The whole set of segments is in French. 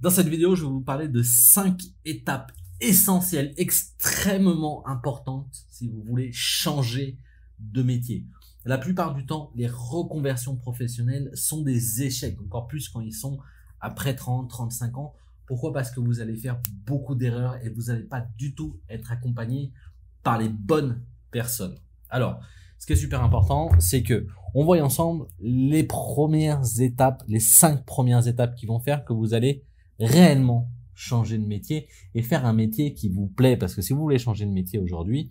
Dans cette vidéo, je vais vous parler de cinq étapes essentielles, extrêmement importantes si vous voulez changer de métier. La plupart du temps, les reconversions professionnelles sont des échecs, encore plus quand ils sont après 30, 35 ans. Pourquoi Parce que vous allez faire beaucoup d'erreurs et vous n'allez pas du tout être accompagné par les bonnes personnes. Alors, ce qui est super important, c'est que on voit ensemble les premières étapes, les cinq premières étapes qui vont faire que vous allez réellement changer de métier et faire un métier qui vous plaît. Parce que si vous voulez changer de métier aujourd'hui,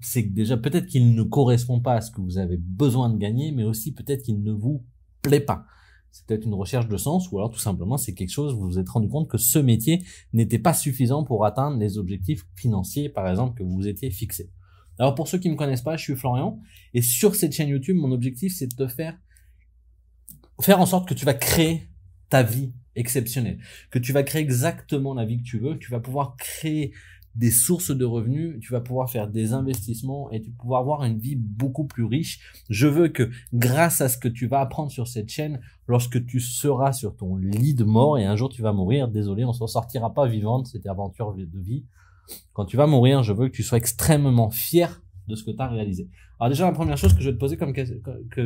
c'est que déjà peut-être qu'il ne correspond pas à ce que vous avez besoin de gagner, mais aussi peut-être qu'il ne vous plaît pas. C'est peut-être une recherche de sens, ou alors tout simplement c'est quelque chose, vous vous êtes rendu compte que ce métier n'était pas suffisant pour atteindre les objectifs financiers, par exemple, que vous vous étiez fixés. Alors pour ceux qui ne me connaissent pas, je suis Florian, et sur cette chaîne YouTube, mon objectif c'est de te faire, faire en sorte que tu vas créer ta vie exceptionnel, que tu vas créer exactement la vie que tu veux, tu vas pouvoir créer des sources de revenus, tu vas pouvoir faire des investissements et tu vas pouvoir avoir une vie beaucoup plus riche. Je veux que grâce à ce que tu vas apprendre sur cette chaîne, lorsque tu seras sur ton lit de mort et un jour tu vas mourir, désolé, on s'en sortira pas vivante, cette aventure de vie. Quand tu vas mourir, je veux que tu sois extrêmement fier de ce que tu as réalisé. Alors déjà la première chose que je vais te poser comme que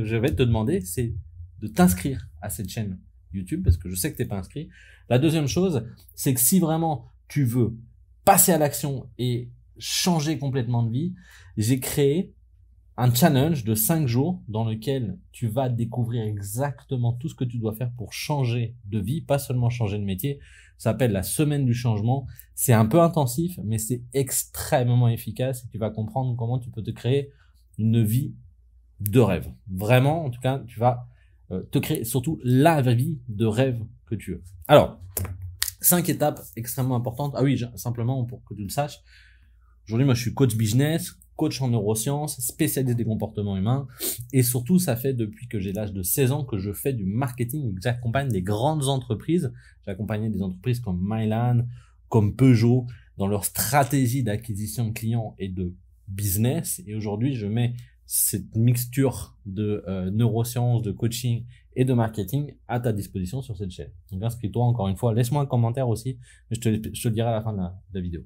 je vais te demander, c'est de t'inscrire à cette chaîne. YouTube parce que je sais que t'es pas inscrit. La deuxième chose, c'est que si vraiment tu veux passer à l'action et changer complètement de vie, j'ai créé un challenge de cinq jours dans lequel tu vas découvrir exactement tout ce que tu dois faire pour changer de vie, pas seulement changer de métier. Ça s'appelle la semaine du changement. C'est un peu intensif, mais c'est extrêmement efficace tu vas comprendre comment tu peux te créer une vie de rêve. Vraiment, en tout cas, tu vas euh, te créer surtout la vie de rêve que tu veux. Alors, cinq étapes extrêmement importantes. Ah oui, simplement pour que tu le saches. Aujourd'hui, moi, je suis coach business, coach en neurosciences, spécialiste des comportements humains. Et surtout, ça fait depuis que j'ai l'âge de 16 ans que je fais du marketing j'accompagne des grandes entreprises. J'ai des entreprises comme Mylan, comme Peugeot, dans leur stratégie d'acquisition de clients et de business. Et aujourd'hui, je mets cette mixture de euh, neurosciences, de coaching et de marketing à ta disposition sur cette chaîne. Donc inscris-toi encore une fois, laisse-moi un commentaire aussi, mais je te, le dirai à la fin de la, de la vidéo.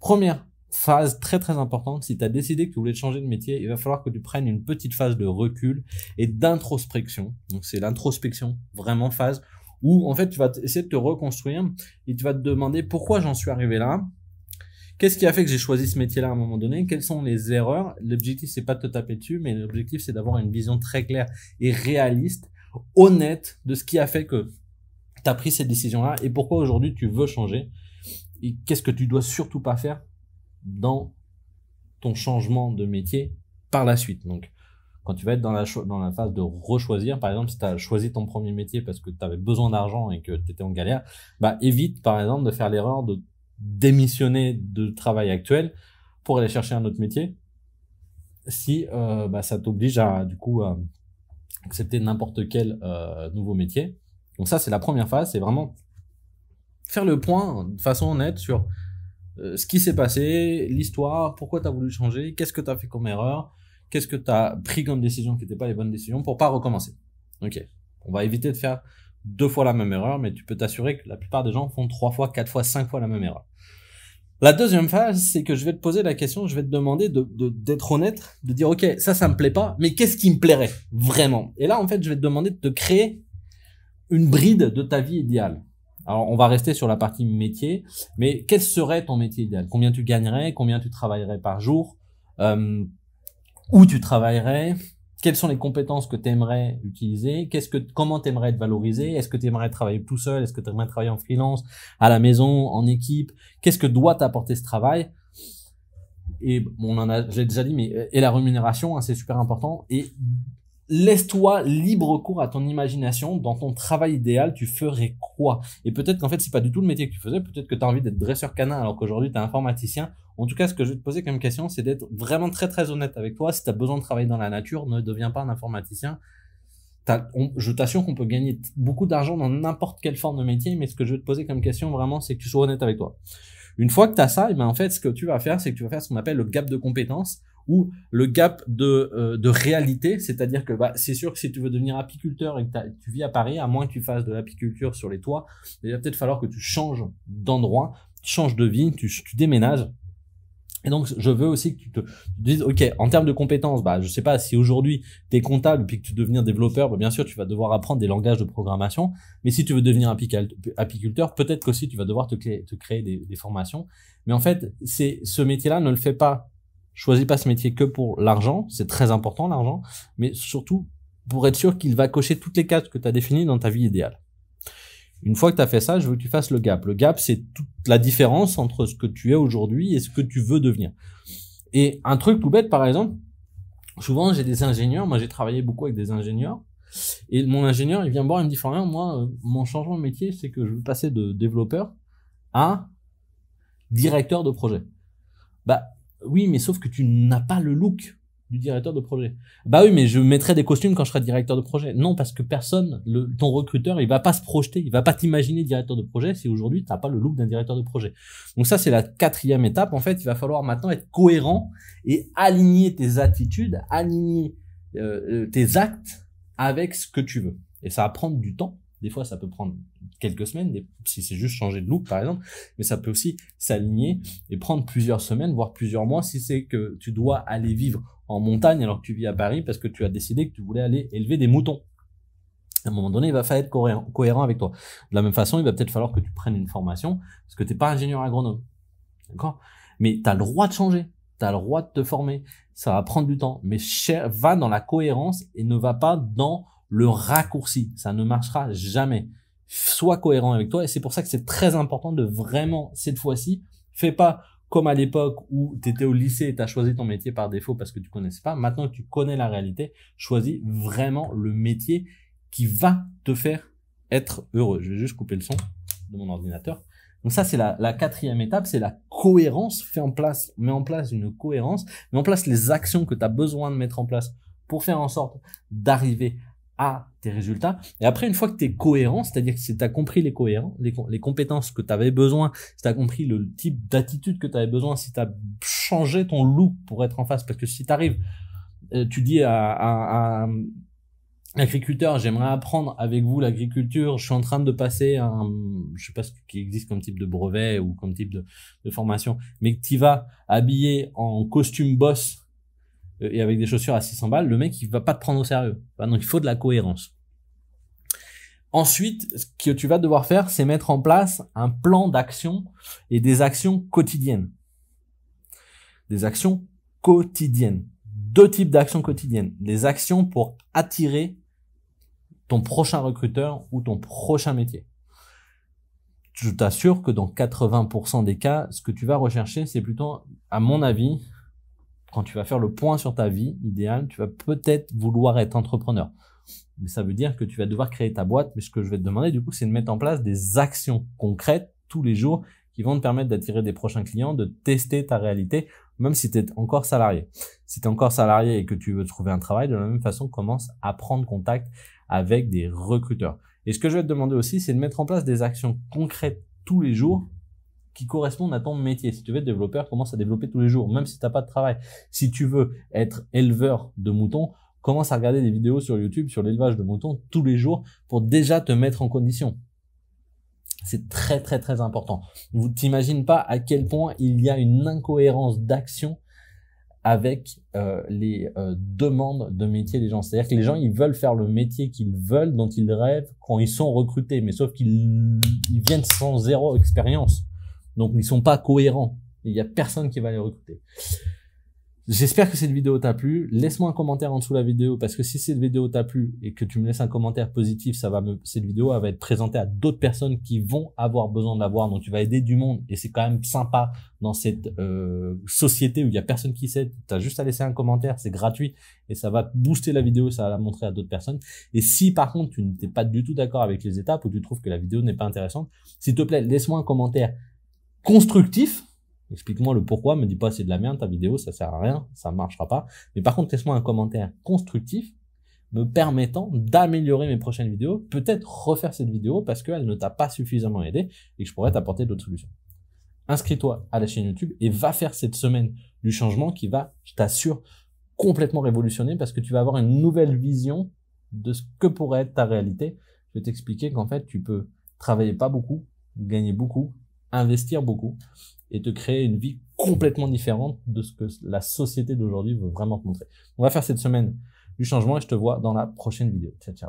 Première phase très très importante, si tu as décidé que tu voulais changer de métier, il va falloir que tu prennes une petite phase de recul et d'introspection. Donc c'est l'introspection, vraiment phase où en fait tu vas essayer de te reconstruire et tu vas te demander pourquoi j'en suis arrivé là, Qu'est-ce qui a fait que j'ai choisi ce métier-là à un moment donné Quelles sont les erreurs L'objectif, c'est pas de te taper dessus, mais l'objectif, c'est d'avoir une vision très claire et réaliste, honnête de ce qui a fait que tu as pris cette décision-là et pourquoi aujourd'hui tu veux changer et qu'est-ce que tu dois surtout pas faire dans ton changement de métier par la suite. Donc, quand tu vas être dans la, dans la phase de rechoisir, par exemple, si tu as choisi ton premier métier parce que tu avais besoin d'argent et que tu étais en galère, bah, évite, par exemple, de faire l'erreur de démissionner de travail actuel pour aller chercher un autre métier si euh, bah, ça t'oblige à du coup accepter n'importe quel euh, nouveau métier. Donc ça c'est la première phase, c'est vraiment faire le point de façon honnête sur euh, ce qui s'est passé, l'histoire, pourquoi tu as voulu changer, qu'est-ce que tu as fait comme erreur, qu'est-ce que tu as pris comme décision qui n'était pas les bonnes décisions pour pas recommencer. OK. On va éviter de faire deux fois la même erreur, mais tu peux t'assurer que la plupart des gens font trois fois, quatre fois, cinq fois la même erreur. La deuxième phase, c'est que je vais te poser la question, je vais te demander d'être honnête, de dire ok, ça, ça me plaît pas, mais qu'est-ce qui me plairait vraiment Et là, en fait, je vais te demander de te créer une bride de ta vie idéale. Alors, on va rester sur la partie métier, mais quel serait ton métier idéal Combien tu gagnerais Combien tu travaillerais par jour euh, Où tu travaillerais quelles sont les compétences que tu aimerais utiliser Qu'est-ce que comment tu aimerais être valorisé Est-ce que tu aimerais travailler tout seul Est-ce que tu aimerais travailler en freelance, à la maison, en équipe Qu'est-ce que doit t'apporter ce travail Et on en a j'ai déjà dit mais euh, et la rémunération, hein, c'est super important et Laisse-toi libre cours à ton imagination. Dans ton travail idéal, tu ferais quoi Et peut-être qu'en fait, c'est pas du tout le métier que tu faisais. Peut-être que tu as envie d'être dresseur canin alors qu'aujourd'hui, tu es informaticien en tout cas, ce que je vais te poser comme question, c'est d'être vraiment très très honnête avec toi. Si tu as besoin de travailler dans la nature, ne deviens pas un informaticien. je t'assure qu'on peut gagner beaucoup d'argent dans n'importe quelle forme de métier, mais ce que je vais te poser comme question vraiment, c'est que tu sois honnête avec toi. Une fois que tu as ça, eh ben, en fait, ce que tu vas faire, c'est que tu vas faire ce qu'on appelle le gap de compétences ou le gap de, euh, de réalité, c'est-à-dire que bah, c'est sûr que si tu veux devenir apiculteur et que tu vis à Paris, à moins que tu fasses de l'apiculture sur les toits, il va peut-être falloir que tu changes d'endroit, tu changes de vie, tu, tu déménages, et donc, je veux aussi que tu te, dises, OK, en termes de compétences, bah, je sais pas, si aujourd'hui tu es comptable puis que tu deviens développeur, bah, bien sûr, tu vas devoir apprendre des langages de programmation. Mais si tu veux devenir apiculteur, peut-être qu'aussi tu vas devoir te, créer, des, formations. Mais en fait, c'est, ce métier-là ne le fais pas. Choisis pas ce métier que pour l'argent. C'est très important, l'argent. Mais surtout, pour être sûr qu'il va cocher toutes les cases que tu as définies dans ta vie idéale. Une fois que tu as fait ça, je veux que tu fasses le gap. Le gap, c'est toute la différence entre ce que tu es aujourd'hui et ce que tu veux devenir. Et un truc tout bête, par exemple, souvent j'ai des ingénieurs, moi j'ai travaillé beaucoup avec des ingénieurs, et mon ingénieur, il vient me voir, il me dit, moi, euh, mon changement de métier, c'est que je veux passer de développeur à directeur de projet. Bah oui, mais sauf que tu n'as pas le look du directeur de projet. Bah oui, mais je mettrai des costumes quand je serai directeur de projet. Non, parce que personne, le, ton recruteur, il va pas se projeter, il va pas t'imaginer directeur de projet si aujourd'hui t'as pas le look d'un directeur de projet. Donc ça, c'est la quatrième étape. En fait, il va falloir maintenant être cohérent et aligner tes attitudes, aligner euh, euh, tes actes avec ce que tu veux. Et ça va prendre du temps. Des fois, ça peut prendre quelques semaines, si c'est juste changer de look, par exemple, mais ça peut aussi s'aligner et prendre plusieurs semaines, voire plusieurs mois, si c'est que tu dois aller vivre en montagne alors que tu vis à Paris parce que tu as décidé que tu voulais aller élever des moutons. À un moment donné, il va falloir être cohérent, avec toi. De la même façon, il va peut-être falloir que tu prennes une formation parce que tu n'es pas ingénieur agronome. D'accord Mais tu as le droit de changer. Tu as le droit de te former. Ça va prendre du temps. Mais va dans la cohérence et ne va pas dans le raccourci. Ça ne marchera jamais. Sois cohérent avec toi et c'est pour ça que c'est très important de vraiment, cette fois-ci, fais pas comme à l'époque où tu étais au lycée et tu as choisi ton métier par défaut parce que tu connaissais pas. Maintenant que tu connais la réalité, choisis vraiment le métier qui va te faire être heureux. Je vais juste couper le son de mon ordinateur. Donc ça, c'est la, la, quatrième étape, c'est la cohérence. Fais en place, mets en place une cohérence, mets en place les actions que tu as besoin de mettre en place pour faire en sorte d'arriver tes résultats. Et après, une fois que tu es cohérent, c'est-à-dire que si tu as compris les, cohérents, les, compétences que tu avais besoin, si tu as compris le type d'attitude que tu avais besoin, si tu as changé ton look pour être en face, parce que si tu arrives, euh, tu dis à, un hum, agriculteur, j'aimerais apprendre avec vous l'agriculture. Je suis en train de passer un, je sais pas ce qui existe comme type de brevet ou comme type de, formation, mais que tu vas habillé en costume boss euh, et avec des chaussures à 600 balles, le mec, il va pas te prendre au sérieux. donc, il faut de la cohérence. Ensuite, ce que tu vas devoir faire, c'est mettre en place un plan d'action et des actions quotidiennes. Des actions quotidiennes. Deux types d'actions quotidiennes. Des actions pour attirer ton prochain recruteur ou ton prochain métier. Je t'assure que dans 80% des cas, ce que tu vas rechercher, c'est plutôt, à mon avis, quand tu vas faire le point sur ta vie idéale, tu vas peut-être vouloir être entrepreneur. Mais ça veut dire que tu vas devoir créer ta boîte. Mais ce que je vais te demander, du coup, c'est de mettre en place des actions concrètes tous les jours qui vont te permettre d'attirer des prochains clients, de tester ta réalité, même si tu es encore salarié. Si tu es encore salarié et que tu veux trouver un travail, de la même façon, commence à prendre contact avec des recruteurs. Et ce que je vais te demander aussi, c'est de mettre en place des actions concrètes tous les jours correspondent à ton métier. Si tu veux être développeur, commence à développer tous les jours, même si tu n'as pas de travail. Si tu veux être éleveur de moutons, commence à regarder des vidéos sur YouTube sur l'élevage de moutons tous les jours pour déjà te mettre en condition. C'est très très très important. Vous t'imagines pas à quel point il y a une incohérence d'action avec euh, les euh, demandes de métier des gens. C'est-à-dire que les gens, ils veulent faire le métier qu'ils veulent, dont ils rêvent, quand ils sont recrutés, mais sauf qu'ils viennent sans zéro expérience. Donc ils sont pas cohérents. Il y a personne qui va les recruter. J'espère que cette vidéo t'a plu. Laisse-moi un commentaire en dessous de la vidéo parce que si cette vidéo t'a plu et que tu me laisses un commentaire positif, ça va me, cette vidéo va être présentée à d'autres personnes qui vont avoir besoin de la voir. Donc tu vas aider du monde et c'est quand même sympa dans cette euh, société où il y a personne qui sait. Tu as juste à laisser un commentaire, c'est gratuit et ça va booster la vidéo, ça va la montrer à d'autres personnes. Et si par contre tu n'es pas du tout d'accord avec les étapes ou tu trouves que la vidéo n'est pas intéressante, s'il te plaît, laisse-moi un commentaire constructif, explique-moi le pourquoi, me dis pas c'est de la merde ta vidéo, ça sert à rien, ça marchera pas. Mais par contre, laisse-moi un commentaire constructif me permettant d'améliorer mes prochaines vidéos, peut-être refaire cette vidéo parce qu'elle ne t'a pas suffisamment aidé et que je pourrais t'apporter d'autres solutions. Inscris-toi à la chaîne YouTube et va faire cette semaine du changement qui va, je t'assure, complètement révolutionner parce que tu vas avoir une nouvelle vision de ce que pourrait être ta réalité. Je vais t'expliquer qu'en fait, tu peux travailler pas beaucoup, gagner beaucoup investir beaucoup et te créer une vie complètement différente de ce que la société d'aujourd'hui veut vraiment te montrer. On va faire cette semaine du changement et je te vois dans la prochaine vidéo. Ciao, ciao.